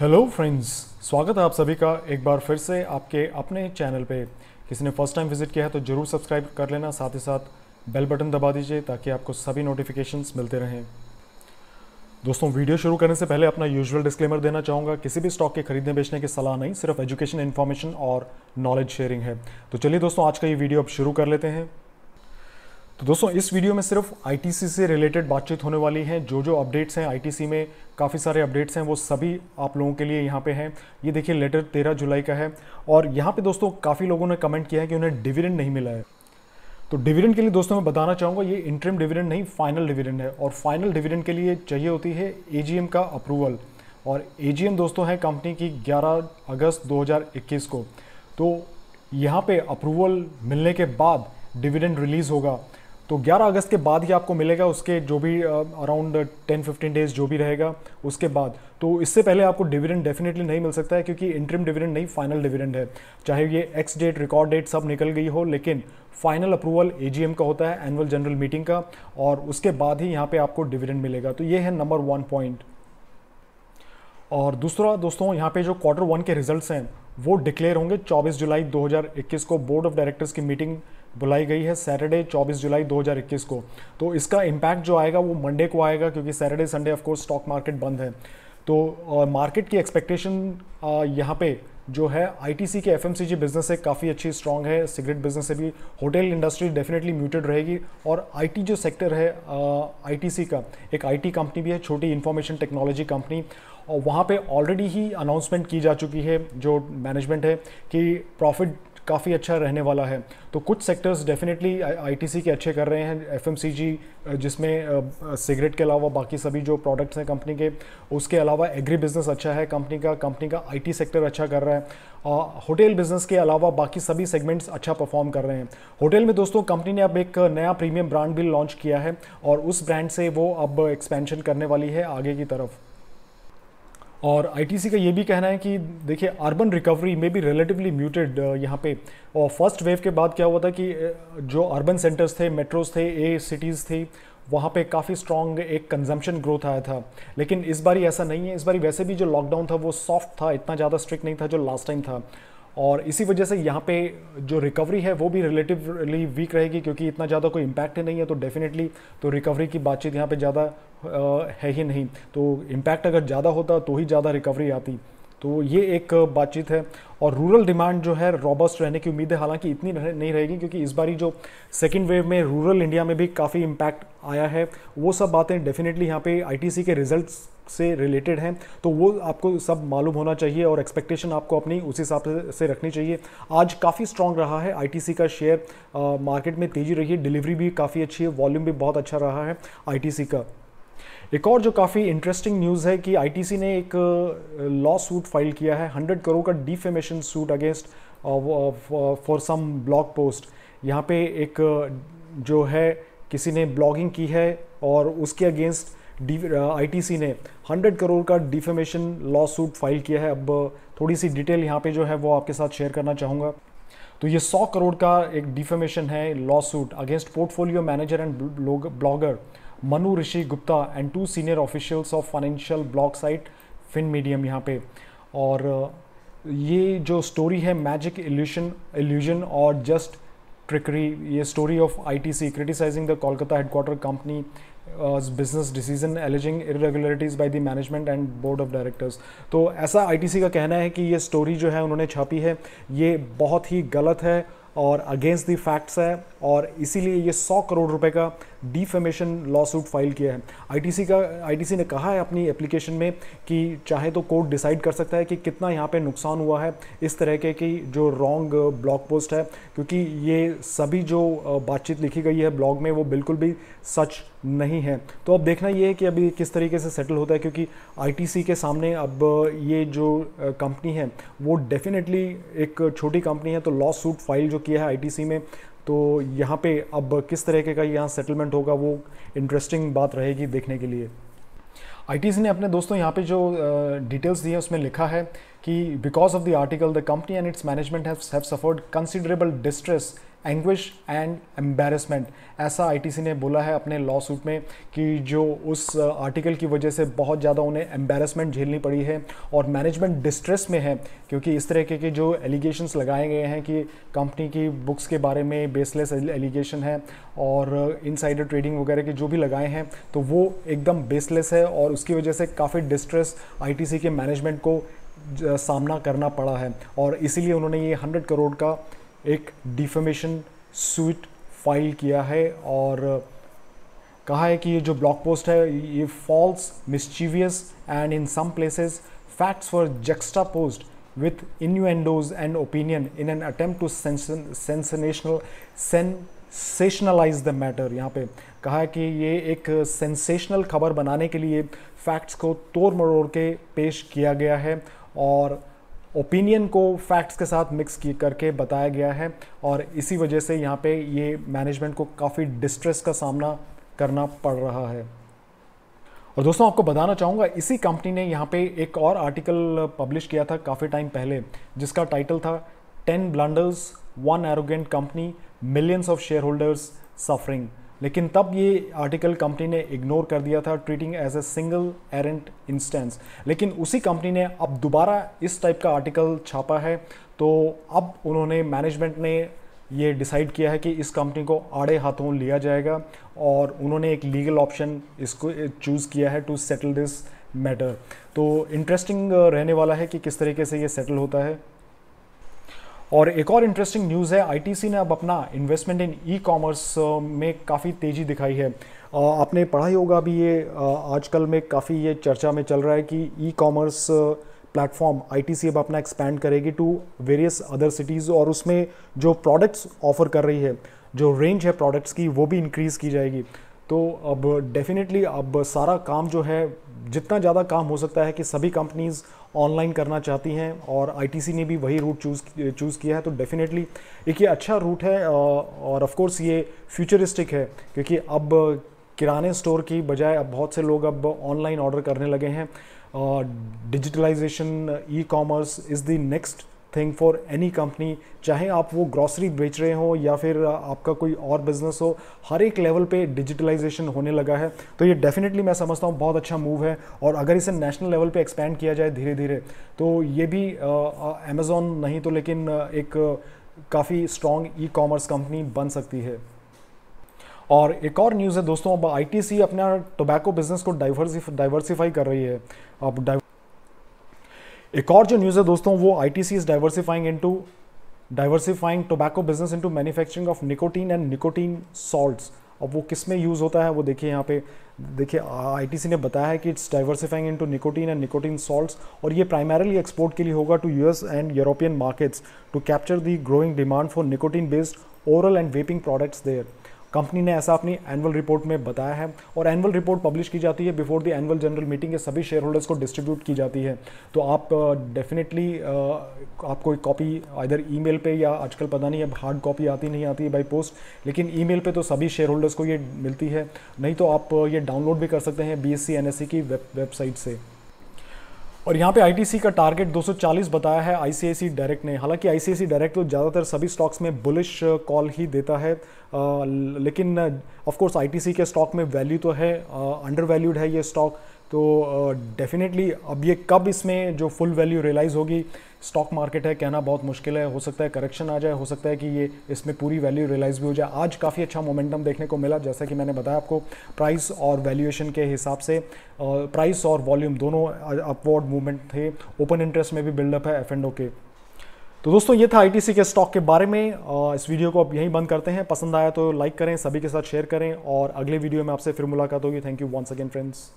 hello friends स्वागत है आप सभी का एक बार फिर से आपके अपने चैनल पे किसी ने फर्स्ट टाइम विजिट किया है तो ज़रूर सब्सक्राइब कर लेना साथ ही साथ बेल बटन दबा दीजिए ताकि आपको सभी नोटिफिकेशंस मिलते रहें दोस्तों वीडियो शुरू करने से पहले अपना यूजुअल डिस्क्लेमर देना चाहूँगा किसी भी स्टॉक के खरीदने बेचने की सलाह नहीं सिर्फ एजुकेशन इन्फॉर्मेशन और नॉलेज शेयरिंग है तो चलिए दोस्तों आज का ये वीडियो अब शुरू कर लेते हैं तो दोस्तों इस वीडियो में सिर्फ आईटीसी से रिलेटेड बातचीत होने वाली है जो जो अपडेट्स हैं आईटीसी में काफ़ी सारे अपडेट्स हैं वो सभी आप लोगों के लिए यहाँ पे हैं ये देखिए लेटर तेरह जुलाई का है और यहाँ पे दोस्तों काफ़ी लोगों ने कमेंट किया है कि उन्हें डिविडेंड नहीं मिला है तो डिविडेंड के लिए दोस्तों मैं बताना चाहूँगा ये इंटरम डिविडेंड नहीं फाइनल डिविडेंड है और फाइनल डिविडेंड के लिए चाहिए होती है ए का अप्रूवल और ए दोस्तों है कंपनी की ग्यारह अगस्त दो को तो यहाँ पर अप्रूवल मिलने के बाद डिविडेंड रिलीज़ होगा तो 11 अगस्त के बाद ही आपको मिलेगा उसके जो भी अराउंड 10-15 डेज जो भी रहेगा उसके बाद तो इससे पहले आपको डिविडेंड डेफिनेटली नहीं मिल सकता है क्योंकि इंटरम डिविडेंड नहीं फाइनल डिविडेंड है चाहे ये एक्स डेट रिकॉर्ड डेट सब निकल गई हो लेकिन फाइनल अप्रूवल ए का होता है एनुअल जनरल मीटिंग का और उसके बाद ही यहाँ पर आपको डिविडेंड मिलेगा तो ये है नंबर वन पॉइंट और दूसरा दोस्तों यहाँ पे जो क्वार्टर वन के रिजल्ट्स हैं वो डिक्लेयर होंगे 24 जुलाई 2021 को बोर्ड ऑफ डायरेक्टर्स की मीटिंग बुलाई गई है सैटरडे 24 जुलाई 2021 को तो इसका इम्पैक्ट जो आएगा वो मंडे को आएगा क्योंकि Saturday Sunday of course stock market बंद है तो मार्केट की एक्सपेक्टेशन यहाँ पे जो है आईटीसी के एफएमसीजी बिजनेस से काफ़ी अच्छी स्ट्रांग है सिगरेट बिजनेस से भी होटल इंडस्ट्री डेफिनेटली म्यूटेड रहेगी और आईटी जो सेक्टर है आईटीसी का एक आईटी कंपनी भी है छोटी इंफॉर्मेशन टेक्नोलॉजी कंपनी और वहाँ पे ऑलरेडी ही अनाउंसमेंट की जा चुकी है जो मैनेजमेंट है कि प्रॉफिट काफ़ी अच्छा रहने वाला है तो कुछ सेक्टर्स डेफिनेटली आईटीसी के अच्छे कर रहे हैं एफएमसीजी जिसमें सिगरेट के अलावा बाकी सभी जो प्रोडक्ट्स हैं कंपनी के उसके अलावा एग्री बिजनेस अच्छा है कंपनी का कंपनी का आईटी सेक्टर अच्छा कर रहा है होटल बिजनेस के अलावा बाकी सभी सेगमेंट्स अच्छा परफॉर्म कर रहे हैं होटल में दोस्तों कंपनी ने अब एक नया प्रीमियम ब्रांड भी लॉन्च किया है और उस ब्रांड से वो अब एक्सपेंशन करने वाली है आगे की तरफ और आईटीसी का ये भी कहना है कि देखिए अर्बन रिकवरी में भी रिलेटिवली म्यूटेड यहाँ पे और फर्स्ट वेव के बाद क्या हुआ था कि uh, जो अर्बन सेंटर्स थे मेट्रोस थे ए सिटीज़ थी वहाँ पे काफ़ी स्ट्रॉन्ग एक कंजम्पशन ग्रोथ आया था लेकिन इस बार ऐसा नहीं है इस बार वैसे भी जो लॉकडाउन था वो सॉफ्ट था इतना ज़्यादा स्ट्रिक्ट नहीं था जो लास्ट टाइम था और इसी वजह से यहाँ पे जो रिकवरी है वो भी रिलेटिवली वीक रहेगी क्योंकि इतना ज़्यादा कोई इम्पैक्ट ही नहीं है तो डेफिनेटली तो रिकवरी की बातचीत यहाँ पे ज़्यादा है ही नहीं तो इम्पैक्ट अगर ज़्यादा होता तो ही ज़्यादा रिकवरी आती तो ये एक बातचीत है और रूरल डिमांड जो है रॉबस्ट रहने की उम्मीद है हालांकि इतनी नहीं रहेगी क्योंकि इस बारी जो सेकेंड वेव में रूरल इंडिया में भी काफ़ी इम्पैक्ट आया है वो सब बातें डेफिनेटली यहाँ पे आईटीसी के रिजल्ट्स से रिलेटेड हैं तो वो आपको सब मालूम होना चाहिए और एक्सपेक्टेशन आपको अपनी उस हिसाब से, रखनी चाहिए आज काफ़ी स्ट्रांग रहा है आई का शेयर मार्केट में तेज़ी रही है डिलीवरी भी काफ़ी अच्छी है वॉल्यूम भी बहुत अच्छा रहा है आई का एक और जो काफ़ी इंटरेस्टिंग न्यूज़ है कि आईटीसी ने एक लॉ सूट फाइल किया है 100 करोड़ का defamation suit against for some blog post यहाँ पे एक जो है किसी ने ब्लॉगिंग की है और उसके अगेंस्ट आईटीसी ने 100 करोड़ का डिफेमेशन लॉ सूट फाइल किया है अब थोड़ी सी डिटेल यहाँ पे जो है वो आपके साथ शेयर करना चाहूँगा तो ये 100 करोड़ का एक डिफेमेशन है lawsuit against portfolio manager and blogger Manu Rishi Gupta and two senior officials of financial blog site Fin Medium यहाँ पे और ये जो स्टोरी है मैजिक एल्यूशन एल्यूजन और जस्ट ट्रिकरी ये story of ITC criticising the Kolkata headquarter company business decision alleging irregularities by the management and board of directors तो ऐसा आईटीसी का कहना है कि ये स्टोरी जो है उन्होंने छापी है ये बहुत ही गलत है और अगेंस्ट दी फैक्ट्स है और इसीलिए ये 100 करोड़ रुपए का डिफेमेशन लॉ सूट फाइल किया है आईटीसी का आईटीसी ने कहा है अपनी एप्लीकेशन में कि चाहे तो कोर्ट डिसाइड कर सकता है कि कितना यहाँ पे नुकसान हुआ है इस तरह के कि जो रॉन्ग ब्लॉग पोस्ट है क्योंकि ये सभी जो uh, बातचीत लिखी गई है ब्लॉग में वो बिल्कुल भी सच नहीं है तो अब देखना ये है कि अभी किस तरीके से सेटल होता है क्योंकि आईटीसी के सामने अब uh, ये जो कंपनी uh, है वो डेफिनेटली एक छोटी कंपनी है तो लॉ सूट फाइल जो किया है आईटीसी में तो यहाँ पे अब किस तरीके का यहाँ सेटलमेंट होगा वो इंटरेस्टिंग बात रहेगी देखने के लिए आई ने अपने दोस्तों यहाँ पे जो डिटेल्स दी है उसमें लिखा है कि because of the article the company and its management have suffered considerable distress anguish and embarrassment ऐसा आईटीसी ने बोला है अपने लॉ सूट में कि जो उस आर्टिकल uh, की वजह से बहुत ज़्यादा उन्हें एम्बेरसमेंट झेलनी पड़ी है और मैनेजमेंट डिस्ट्रेस में है क्योंकि इस तरह के जो एलिगेशंस लगाए गए हैं कि कंपनी की बुक्स के बारे में बेसलेस एलिगेशन है और इनसाइडर uh, ट्रेडिंग वगैरह के जो भी लगाए हैं तो वो एकदम बेसलेस है और उसकी वजह से काफ़ी डिस्ट्रेस आईटीसी के मैनेजमेंट को uh, सामना करना पड़ा है और इसीलिए उन्होंने ये 100 करोड़ का एक डिफेमेशन सूट फाइल किया है और कहा है कि ये जो ब्लॉग पोस्ट है ये false mischievous and in some places facts for juxtapose with innuendos and opinion in an attempt to sensational sensationalise the matter यहाँ पे कहा है कि ये एक सेंसेशनल खबर बनाने के लिए फैक्ट्स को तोड़ मरोड़ के पेश किया गया है और ओपिनियन को फैक्ट्स के साथ मिक्स की करके बताया गया है और इसी वजह से यहाँ पे ये मैनेजमेंट को काफ़ी डिस्ट्रेस का सामना करना पड़ रहा है और दोस्तों आपको बताना चाहूँगा इसी कंपनी ने यहाँ पे एक और आर्टिकल पब्लिश किया था काफ़ी टाइम पहले जिसका टाइटल था ten blunders one arrogant company millions of shareholders suffering लेकिन तब ये आर्टिकल कंपनी ने इग्नोर कर दिया था treating as a single errant instance लेकिन उसी कंपनी ने अब दोबारा इस टाइप का आर्टिकल छापा है तो अब उन्होंने मैनेजमेंट ने ये डिसाइड किया है कि इस कंपनी को आड़े हाथों लिया जाएगा और उन्होंने एक लीगल ऑप्शन इसको चूज़ किया है टू सेटल दिस मैटर तो इंटरेस्टिंग रहने वाला है कि किस तरीके से ये सेटल होता है और एक और इंटरेस्टिंग न्यूज़ है आईटीसी ने अब अपना इन्वेस्टमेंट इन ई कॉमर्स में काफ़ी तेज़ी दिखाई है uh, आपने पढ़ा ही होगा अभी ये uh, आजकल में काफ़ी ये चर्चा में चल रहा है कि ई कॉमर्स प्लेटफॉर्म आईटीसी अब अपना एक्सपैंड करेगी टू वेरियस अदर सिटीज़ और उसमें जो प्रोडक्ट्स ऑफर कर रही है जो रेंज है प्रोडक्ट्स की वो भी इंक्रीज़ की जाएगी तो अब डेफिनेटली अब सारा काम जो है जितना ज़्यादा काम हो सकता है कि सभी कंपनीज़ ऑनलाइन करना चाहती हैं और आईटीसी ने भी वही रूट चूज़ चूज़ किया है तो डेफिनेटली एक ये अच्छा रूट है और ऑफ़ ये फ्यूचरिस्टिक है क्योंकि अब किराने स्टोर की बजाय अब बहुत से लोग अब ऑनलाइन ऑर्डर करने लगे हैं digitalisation e commerce is the next thing for any company चाहे आप वो ग्रॉसरी बेच रहे हो या फिर आपका कोई और बिजनेस हो हर एक लेवल पे डिजिटलाइजेशन होने लगा है तो ये डेफिनेटली मैं समझता हूँ बहुत अच्छा मूव है और अगर इसे नेशनल लेवल पे एक्सपैंड किया जाए धीरे धीरे तो ये भी अमेज़ोन नहीं तो लेकिन एक काफ़ी स्ट्रॉन्ग ई कॉमर्स कंपनी बन सकती है और एक और न्यूज़ है दोस्तों अब आई अपना टोबैको बिजनेस को डाइवर्सिफाई कर रही है अब डाइवर एक और जो न्यूज़ है दोस्तों वो I T C is diversifying into diversifying tobacco business to manufacturing of nicotine and nicotine salts अब वो किस में यूज़ होता है वो देखिए यहाँ पे देखिए आईटीसी ने बताया है कि it's diversifying into nicotine and nicotine salts और ये प्राइमरली एक्सपोर्ट के लिए होगा to US and European markets to capture the growing demand for nicotine based oral and vaping products there company ने ऐसा अपनी एनुअल रिपोर्ट में बताया है और एनुअल रिपोर्ट पब्लिश की जाती है before the annual general meeting ये सभी शेयर होल्डर्स को डिस्ट्रीब्यूट की जाती है तो आप डेफिनेटली uh, uh, आपको एक कॉपी इधर मेल पे या आजकल पता नहीं अब हार्ड कॉपी आती नहीं आती है बाई पोस्ट लेकिन मेल पर तो सभी शेयर होल्डर्स को ये मिलती है नहीं तो आप uh, ये डाउनलोड भी कर सकते हैं बी एस की वेब वेबसाइट से और यहाँ पे आई का टारगेट 240 बताया है आई डायरेक्ट ने हालांकि आई डायरेक्ट तो ज़्यादातर सभी स्टॉक्स में बुलिश कॉल ही देता है आ, लेकिन ऑफ कोर्स आई के स्टॉक में वैल्यू तो है अंडर वैल्यूड है ये स्टॉक तो डेफिनेटली uh, अब ये कब इसमें जो फुल वैल्यू रियलाइज़ होगी स्टॉक मार्केट है कहना बहुत मुश्किल है हो सकता है करेक्शन आ जाए हो सकता है कि ये इसमें पूरी वैल्यू रियलाइज़ भी हो जाए आज काफ़ी अच्छा मोमेंटम देखने को मिला जैसा कि मैंने बताया आपको प्राइस और वैल्यूएशन के हिसाब से प्राइस और वॉल्यूम दोनों अपवर्ड मूवमेंट थे ओपन इंटरेस्ट में भी बिल्डअप है एफ के तो दोस्तों ये था आई के स्टॉक के बारे में इस वीडियो को अब यहीं बंद करते हैं पसंद आया तो लाइक करें सभी के साथ शेयर करें और अगले वीडियो में आपसे फिर मुलाकात होगी thank you once again friends